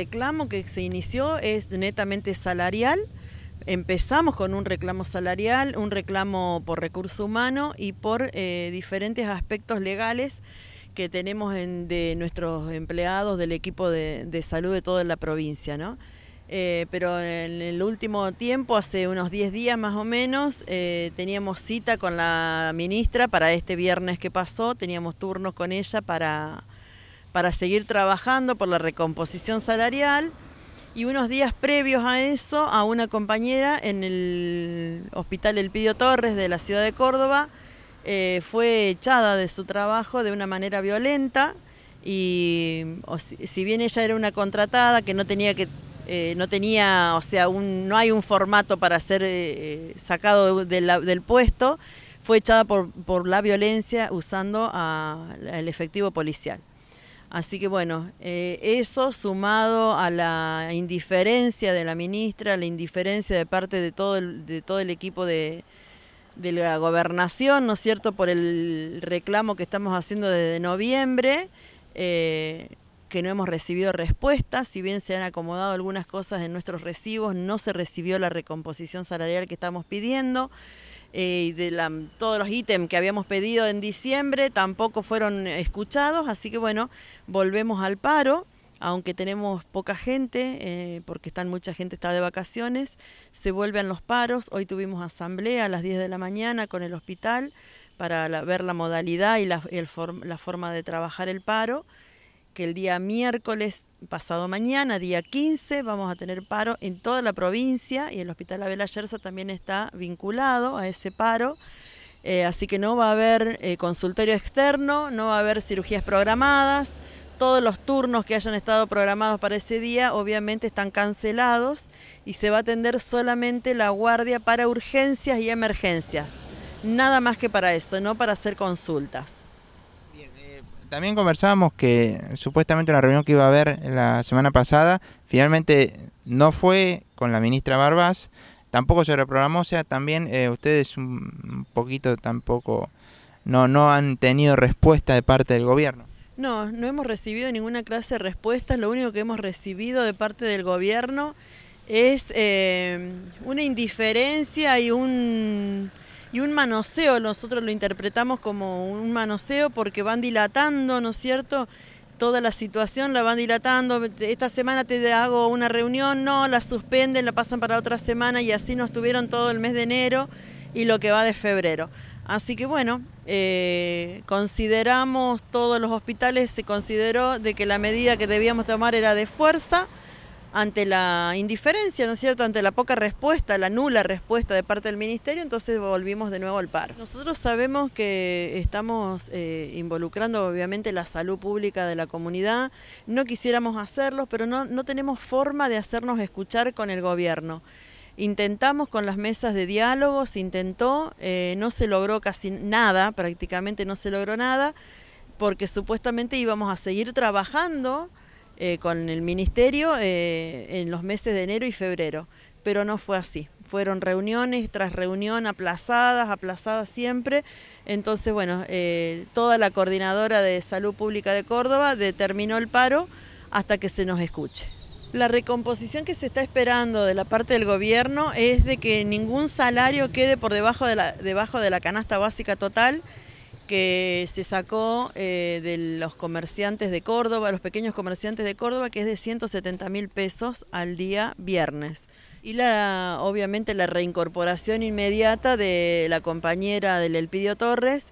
reclamo que se inició es netamente salarial. Empezamos con un reclamo salarial, un reclamo por recurso humano y por eh, diferentes aspectos legales que tenemos de nuestros empleados del equipo de, salud de toda la provincia. ¿no? Eh, pero en el último tiempo, hace unos 10 días más o menos, eh, teníamos cita con la ministra para este viernes que pasó, teníamos turnos con ella para para seguir trabajando por la recomposición salarial y unos días previos a eso a una compañera en el hospital El Pidio Torres de la ciudad de Córdoba eh, fue echada de su trabajo de una manera violenta y si, bien ella era una contratada que no tenía que eh, no tenía o sea no hay un formato para ser eh, sacado del puesto fue echada por, por la violencia usando el efectivo policial Así que bueno, eh, eso sumado a la indiferencia de la ministra, la indiferencia de parte de todo el, de todo el equipo de, la gobernación, ¿no es cierto?, por el reclamo que estamos haciendo desde noviembre. Eh, que no hemos recibido respuestas, si bien se han acomodado algunas cosas en nuestros recibos, no se recibió la recomposición salarial que estamos pidiendo. Eh, de todos los ítems que habíamos pedido en diciembre tampoco fueron escuchados, así que bueno, volvemos al paro aunque tenemos poca gente, eh, porque mucha gente está de vacaciones, se vuelven los paros. Hoy tuvimos asamblea a las 10 de la mañana con el hospital para ver la modalidad y la forma de trabajar el paro que el día miércoles pasado mañana, día 15, vamos a tener paro en toda la provincia y el Hospital Abel Ayerza también está vinculado a ese paro. Eh, así que no va a haber eh, consultorio externo, no va a haber cirugías programadas, todos los turnos que hayan estado programados para ese día obviamente están cancelados y se va a atender solamente la guardia para urgencias y emergencias. Nada más que para eso, no para hacer consultas. También conversábamos que supuestamente la reunión que iba a haber la semana pasada, finalmente no fue con la ministra barbas tampoco se reprogramó, o sea, también eh, ustedes un poquito tampoco no, no han tenido respuesta de parte del gobierno. No, no hemos recibido ninguna clase de respuestas, lo único que hemos recibido de parte del gobierno es eh, una indiferencia y un y un manoseo, nosotros lo interpretamos como un manoseo porque van dilatando, ¿no es cierto? Toda la situación la van dilatando, esta semana te hago una reunión, no, la suspenden, la pasan para otra semana y así nos tuvieron todo el mes de enero y lo que va de febrero. Así que bueno, eh, consideramos, todos los hospitales se consideró de que la medida que debíamos tomar era de fuerza, ante la indiferencia, ¿no es cierto?, ante la poca respuesta, la nula respuesta de parte del Ministerio, entonces volvimos de nuevo al par. Nosotros sabemos que estamos eh, involucrando obviamente la salud pública de la comunidad, no quisiéramos hacerlo, pero no, tenemos forma de hacernos escuchar con el gobierno. Intentamos con las mesas de diálogo, se intentó, eh, no se logró casi nada, prácticamente no se logró nada, porque supuestamente íbamos a seguir trabajando eh, con el ministerio eh, en los meses de enero y febrero, pero no fue así. Fueron reuniones tras reunión, aplazadas, aplazadas siempre. Entonces, bueno, eh, toda la coordinadora de salud pública de Córdoba determinó el paro hasta que se nos escuche. La recomposición que se está esperando de la parte del gobierno es de que ningún salario quede por debajo de la canasta básica total que se sacó eh, de los comerciantes de Córdoba, los pequeños comerciantes de Córdoba, que es de 170 mil pesos al día viernes. Y la, obviamente la reincorporación inmediata de la compañera del Elpidio Torres.